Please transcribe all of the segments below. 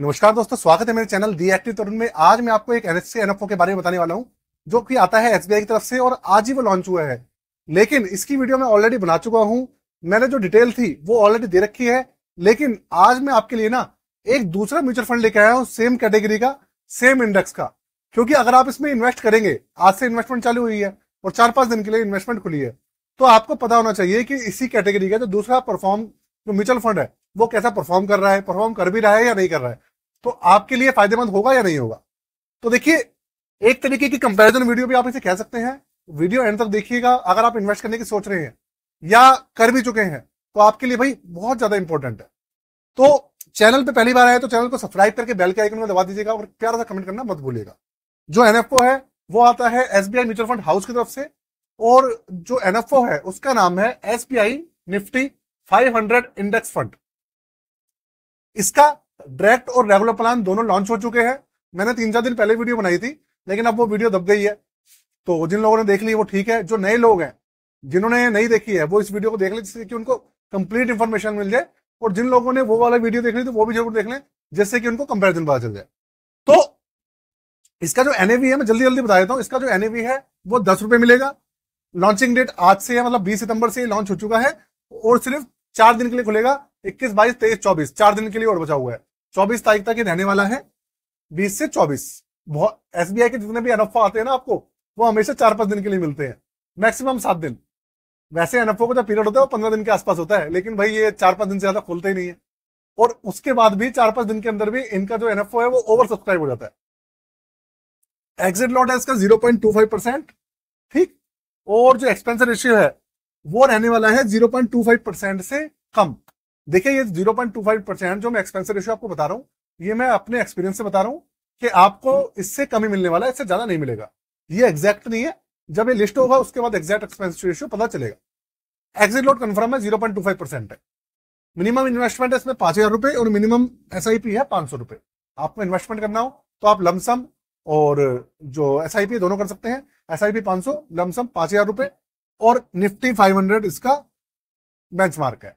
नमस्कार दोस्तों स्वागत है मेरे चैनल दी एक्टिव तरुण में आज मैं आपको एक एनएससी एनएफओ के बारे में बताने वाला हूँ जो कि आता है एसबीआई की तरफ से और आज ही वो लॉन्च हुआ है लेकिन इसकी वीडियो मैं ऑलरेडी बना चुका हूँ मैंने जो डिटेल थी वो ऑलरेडी दे रखी है लेकिन आज मैं आपके लिए ना एक दूसरा म्यूचुअल फंड लेके आया हूँ सेम कैटेगरी का सेम इंडेक्स का क्योंकि अगर आप इसमें इन्वेस्ट करेंगे आज से इन्वेस्टमेंट चालू हुई है और चार पांच दिन के लिए इन्वेस्टमेंट खुली है तो आपको पता होना चाहिए कि इसी कैटेगरी का जो दूसरा परफॉर्म जो म्यूचुअल फंड है वो कैसा परफॉर्म कर रहा है परफॉर्म कर भी रहा है या नहीं कर रहा है तो आपके लिए फायदेमंद होगा या नहीं होगा तो देखिए एक तरीके की कंपैरिजन वीडियो भी आप इसे कह सकते हैं वीडियो एंड तक देखिएगा अगर आप इन्वेस्ट करने की सोच रहे हैं या कर भी चुके हैं तो आपके लिए भाई बहुत ज्यादा इंपॉर्टेंट है तो चैनल पे पहली बार आए तो चैनल को सब्सक्राइब करके बेल के आइकन में दबा दीजिएगा और प्यारा सा कमेंट करना मत भूलिएगा जो एनएफओ है वो आता है एसबीआई म्यूचुअल फंड हाउस की तरफ से और जो एनएफओ है उसका नाम है एसबीआई निफ्टी 500 इंडेक्स फंड इसका डायरेक्ट और रेगुलर प्लान दोनों लॉन्च हो चुके हैं मैंने तीन चार दिन पहले वीडियो बनाई थी लेकिन अब वो वीडियो दब गई है तो जिन लोगों ने देख ली वो ठीक है जो नए लोग हैं जिन्होंने नहीं देखी है वो इस वीडियो को देख ले जिससे कि उनको कंप्लीट इन्फॉर्मेशन मिल जाए और जिन लोगों ने वो वाला वीडियो देख ली तो वो भी जरूर देख लें जिससे कि उनको कंपेरिजन पता चल जाए तो इसका जो एनएवी है मैं जल्दी जल्दी बता देता हूँ इसका जो एनएवी है वो दस रुपये मिलेगा लॉन्चिंग डेट आज से है मतलब बीस सितंबर से लॉन्च हो चुका है और सिर्फ चार दिन के लिए खुलेगा इक्कीस बाईस तेईस चौबीस चार दिन के लिए और बचा हुआ है चौबीस तारीख तक ये रहने वाला है बीस से चौबीस बहुत एस के जितने भी अनफा आते हैं ना आपको वो हमेशा चार पांच दिन के लिए मिलते हैं मैक्सिमम सात दिन वैसे एनएफओ का जो पीरियड होता है वो पंद्रह दिन के आसपास होता है लेकिन भाई ये चार पांच दिन से ज्यादा खुलते ही नहीं है और उसके बाद भी चार पांच दिन के अंदर भी इनका जो एनएफओ है वो ओवर सब्सक्राइब हो जाता है एग्जिट लॉट है इसका zero point two five percent ठीक और जो एक्सपेंसर रेशियो है वो रहने वाला है zero point two five percent से कम देखिए ये 0.25 परसेंट जो मैं एक्सपेंसिव रेशियो आपको बता रहा हूँ ये मैं अपने एक्सपीरियंस से बता रहा हूँ कि आपको हम्म। इससे कमी मिलने वाला है इससे ज्यादा नहीं मिलेगा ये एग्जैक्ट नहीं है जब ये लिस्ट होगा उसके बाद एक्जैक्ट एक्सपेंसिव रेशियो पता चलेगा एग्जिट लोड कन्फर्म है zero point two five percent है मिनिमम इन्वेस्टमेंट है इसमें पांच हजार रुपए और मिनिमम एस आई पी है पांच सौ रुपए आपको इन्वेस्टमेंट करना हो तो आप लमसम और जो एस आई पी दोनों कर सकते हैं एस आई पी पांच सौ लमसम पांच हजार रुपए और निफ्टी फाइव हंड्रेड इसका बेंचमार्क है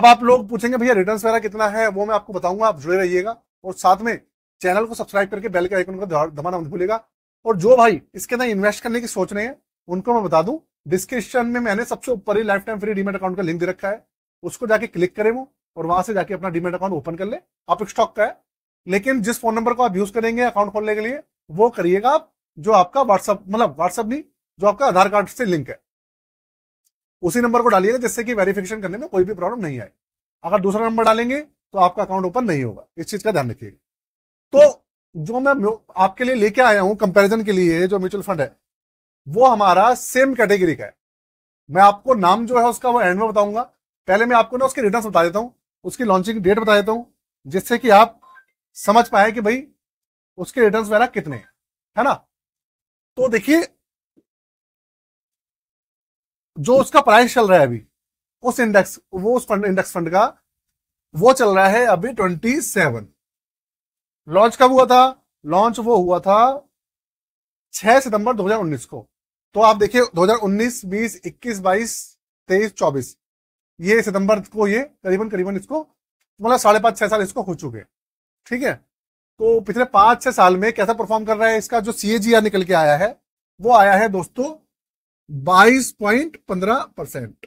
अब आप लोग पूछेंगे भैया रिटर्न वगैरह कितना है वो मैं आपको बताऊंगा आप जुड़े रहिएगा और साथ में चैनल को सब्सक्राइब करके बेल के आइकन को दबाना मत भूलेगा और जो भाई इसके अंदर इन्वेस्ट करने की सोच रहे हैं उनको मैं बता दूं डिस्क्रिप्शन में मैंने सबसे ऊपर ही lifetime free demat account का लिंक दे रखा है उसको जाके क्लिक करें वो और वहां से जाके अपना डीमेट अकाउंट ओपन कर ले आप एक स्टॉक का है लेकिन जिस फोन नंबर को आप यूज करेंगे अकाउंट खोलने के लिए वो करिएगा आप जो आपका व्हाट्सअप मतलब व्हाट्सअप नहीं जो आपका आधार कार्ड से लिंक है उसी नंबर को डालिएगा जिससे कि वेरिफिकेशन करने में कोई भी प्रॉब्लम नहीं आए अगर दूसरा नंबर डालेंगे तो आपका अकाउंट ओपन नहीं होगा इस चीज का ध्यान रखिएगा तो जो मैं आपके लिए लेके आया हूं कंपैरिजन के लिए जो म्यूचुअल फंड है वो हमारा सेम कैटेगरी का है मैं आपको नाम जो है उसका वो एंड में बताऊंगा पहले मैं आपको ना उसके रिटर्न बता देता हूँ उसकी लॉन्चिंग डेट बता देता हूँ जिससे कि आप समझ पाए कि भाई उसके रिटर्न वगैरह कितने है ना तो देखिए जो उसका प्राइस चल रहा है अभी उस इंडेक्स वो उस फंड इंडेक्स फंड का वो चल रहा है अभी ट्वेंटी सेवन लॉन्च कब हुआ था लॉन्च वो हुआ था छह सितंबर 2019 को तो आप देखिए 2019 20 21 22 23 24 ये सितंबर को ये करीबन करीबन इसको मतलब साढ़े पांच छह साल इसको हो चुके ठीक है तो पिछले पांच छह साल में कैसा परफॉर्म कर रहा है इसका जो सीएजीआर निकल के आया है वो आया है दोस्तों बाईस पॉइंट पंद्रह परसेंट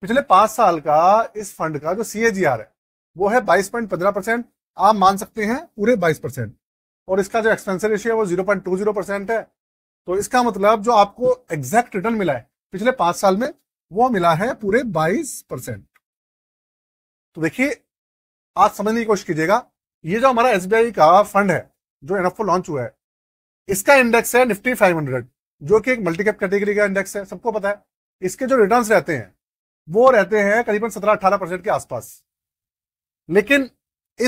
पिछले पांच साल का इस फंड का जो सी है वो है बाईस पॉइंट पंद्रह परसेंट आप मान सकते हैं पूरे बाईस परसेंट और इसका जो एक्सपेंसर रेशियो है वो 0.20 परसेंट है तो इसका मतलब जो आपको एग्जैक्ट रिटर्न मिला है पिछले पांच साल में वो मिला है पूरे बाईस परसेंट तो देखिए आप समझने की कोशिश कीजिएगा ये जो हमारा एसबीआई का फंड है जो एनएफओ लॉन्च हुआ है इसका इंडेक्स है निफ्टी फाइव हंड्रेड जो कि एक मल्टी कैप कैटेगरी का इंडेक्स है सबको पता है इसके जो रिटर्न्स रहते हैं वो रहते हैं करीबन सत्रह अठारह परसेंट के आसपास लेकिन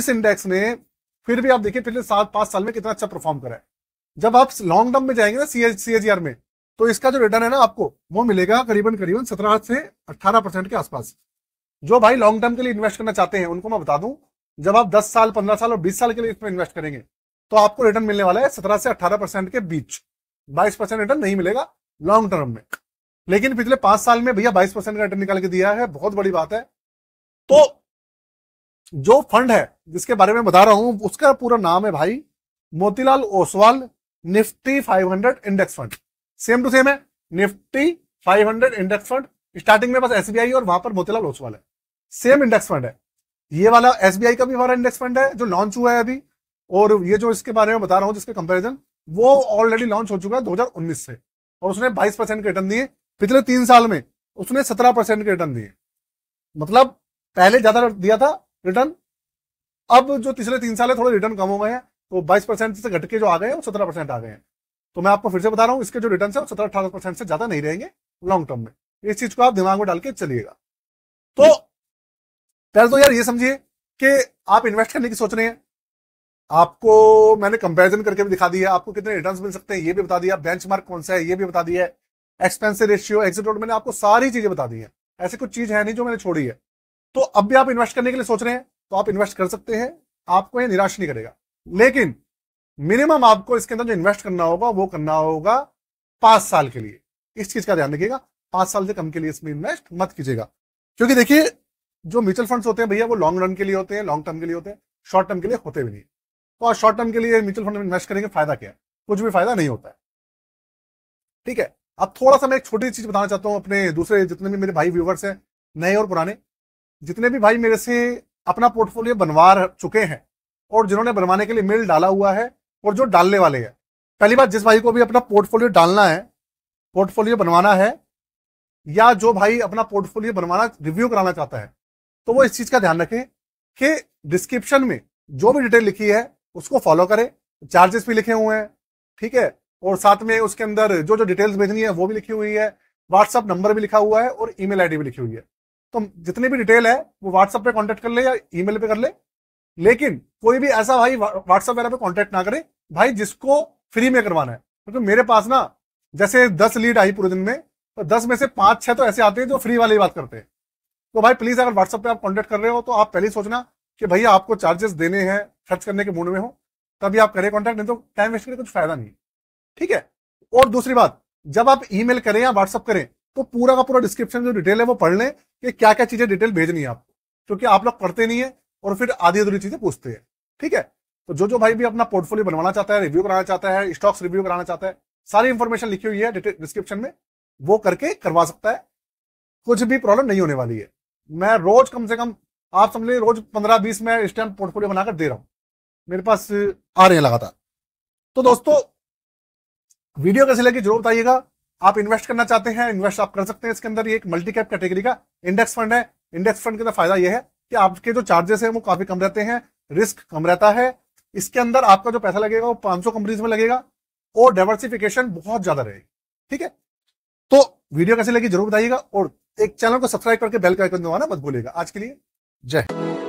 इस इंडेक्स ने फिर भी आप देखिए पिछले सात पांच साल में कितना अच्छा परफॉर्म करा है जब आप लॉन्ग टर्म में जाएंगे ना सी एच e में तो इसका जो रिटर्न है ना आपको वो मिलेगा करीबन करीबन सत्रह से अट्ठारह परसेंट के आसपास जो भाई लॉन्ग टर्म के लिए इन्वेस्ट करना चाहते हैं उनको मैं बता दूं जब आप 10 साल 15 साल और 20 साल के लिए इसमें इन्वेस्ट करेंगे तो आपको रिटर्न मिलने वाला है 17 से 18 परसेंट के बीच बाईस परसेंट रिटर्न नहीं मिलेगा लॉन्ग टर्म में लेकिन पिछले पांच साल में भैया बाईस परसेंट का रिटर्न निकाल के दिया है बहुत बड़ी बात है तो जो फंड है जिसके बारे में बता रहा हूं उसका पूरा नाम है भाई Motilal Oswal Nifty 500 index fund same to same है निफ्टी 500 इंडेक्स फंड स्टार्टिंग में बस एसबीआई और वहां पर मोतीलाल ओसवाल है सेम इंडेक्स फंड है ये वाला एसबीआई का भी हमारा इंडेक्स फंड है जो लॉन्च हुआ है अभी और ये जो इसके बारे में बता रहा हूं जिसके कंपेरिजन वो ऑलरेडी लॉन्च हो चुका है दो से और उसने 22 परसेंट के रिटर्न दिए पिछले तीन साल में उसने 17 परसेंट के रिटर्न दिए मतलब पहले ज्यादा दिया था रिटर्न अब जो पिछले तीन साल है थोड़े रिटर्न कम हो गए हैं तो 22 परसेंट से घट के जो आ गए हैं वो सत्रह परसेंट आ गए हैं तो मैं आपको फिर से बता रहा हूं इसके जो रिटर्न है वो सत्रह अठारह परसेंट से ज्यादा नहीं रहेंगे लॉन्ग टर्म में इस चीज को आप दिमाग में डाल के चलिएगा तो पहले तो यार ये समझिए कि आप इन्वेस्ट करने की सोच रहे हैं आपको मैंने कंपैरिजन करके भी दिखा दिया आपको कितने रिटर्न्स मिल सकते हैं ये भी बता दिया बेंचमार्क कौन सा है ये भी बता दिया एक्सपेंसिव रेशियो एक्सिट रोड मैंने आपको सारी चीजें बता दी है ऐसी कुछ चीज है नहीं जो मैंने छोड़ी है तो अब भी आप इन्वेस्ट करने के लिए सोच रहे हैं तो आप इन्वेस्ट कर सकते हैं आपको ये निराश नहीं करेगा लेकिन मिनिमम आपको इसके अंदर जो इन्वेस्ट करना होगा वो करना होगा पांच साल के लिए इस चीज का ध्यान रखिएगा पांच साल से कम के लिए इसमें इन्वेस्ट मत कीजिएगा क्योंकि देखिए जो म्यूचुअल फंड्स होते हैं भैया वो लॉन्ग रन के लिए होते हैं लॉन्ग टर्म के लिए होते हैं शॉर्ट टर्म के लिए होते भी नहीं तो आप शॉर्ट टर्म के लिए म्यूचुअल फंड में इन्वेस्ट करेंगे फायदा क्या है कुछ भी फायदा नहीं होता है ठीक है अब थोड़ा सा मैं एक छोटी चीज बताना चाहता हूँ अपने दूसरे जितने भी मेरे भाई व्यूवर्स हैं नए और पुराने जितने भी भाई मेरे से अपना पोर्टफोलियो बनवा चुके हैं और जिन्होंने बनवाने के लिए मेल डाला हुआ है और जो डालने वाले हैं पहली बात जिस भाई को भी अपना पोर्टफोलियो डालना है पोर्टफोलियो बनवाना है या जो भाई अपना पोर्टफोलियो बनवाना रिव्यू कराना चाहता है तो वो इस चीज का ध्यान रखें कि डिस्क्रिप्शन में जो भी डिटेल लिखी है उसको फॉलो करें चार्जेस भी लिखे हुए हैं ठीक है और साथ में उसके अंदर जो जो डिटेल्स भेजनी है वो भी लिखी हुई है व्हाट्सअप नंबर भी लिखा हुआ है और ईमेल आईडी भी लिखी हुई है तो जितनी भी डिटेल है वो व्हाट्सअप पे कॉन्टेक्ट कर ले या ईमेल पे कर ले लेकिन कोई भी ऐसा भाई व्हाट्सअप वगैरह पे कॉन्टेक्ट ना करे भाई जिसको फ्री में करवाना है क्योंकि तो मेरे पास ना जैसे दस लीड आई पूरे दिन में तो दस में से पांच छह तो ऐसे आते हैं जो फ्री वाले ही बात करते हैं तो भाई प्लीज अगर व्हाट्सएप पे आप कॉन्टेक्ट कर रहे हो तो आप पहले सोचना कि भैया आपको चार्जेस देने हैं खर्च करने के मूड में हो तभी आप करें कॉन्टैक्ट नहीं तो टाइम वेस्ट करें कुछ फायदा नहीं ठीक है और दूसरी बात जब आप ई करें या व्हाट्सअप करें तो पूरा का पूरा डिस्क्रिप्शन जो डिटेल है वो पढ़ लें कि क्या क्या चीजें डिटेल भेजनी है आपको क्योंकि आप लोग पढ़ते नहीं है और फिर आधी अधूरी चीजें पूछते हैं ठीक है तो जो जो भाई भी अपना पोर्टफोलियो बनवाना चाहता है रिव्यू कराना चाहता है स्टॉक्स रिव्यू कराना चाहता है सारी इंफॉर्मेशन लिखी हुई है डिस्क्रिप्शन में वो करके करवा सकता है कुछ भी प्रॉब्लम नहीं होने वाली है मैं रोज कम से कम आप समझ लीजिए रोज पंद्रह बीस में इस टाइम पोर्टफोलियो बनाकर दे रहा हूँ मेरे पास आ रहे हैं लगातार तो दोस्तों वीडियो कैसे लगी जरूर बताइएगा आप इन्वेस्ट करना चाहते हैं इन्वेस्ट आप कर सकते हैं इसके अंदर ये एक मल्टी कैप कैटेगरी का इंडेक्स फंड है इंडेक्स फंड के अंदर तो फायदा यह है कि आपके जो चार्जेस है वो काफी कम रहते हैं रिस्क कम रहता है इसके अंदर आपका जो पैसा लगेगा वो पांच कंपनीज में लगेगा और डाइवर्सिफिकेशन बहुत ज्यादा रहेगी ठीक है तो वीडियो कैसे लगी जरूर बताइएगा और एक चैनल को सब्सक्राइब करके बेल का आइकन दबाना मत भूलिएगा आज के लिए जय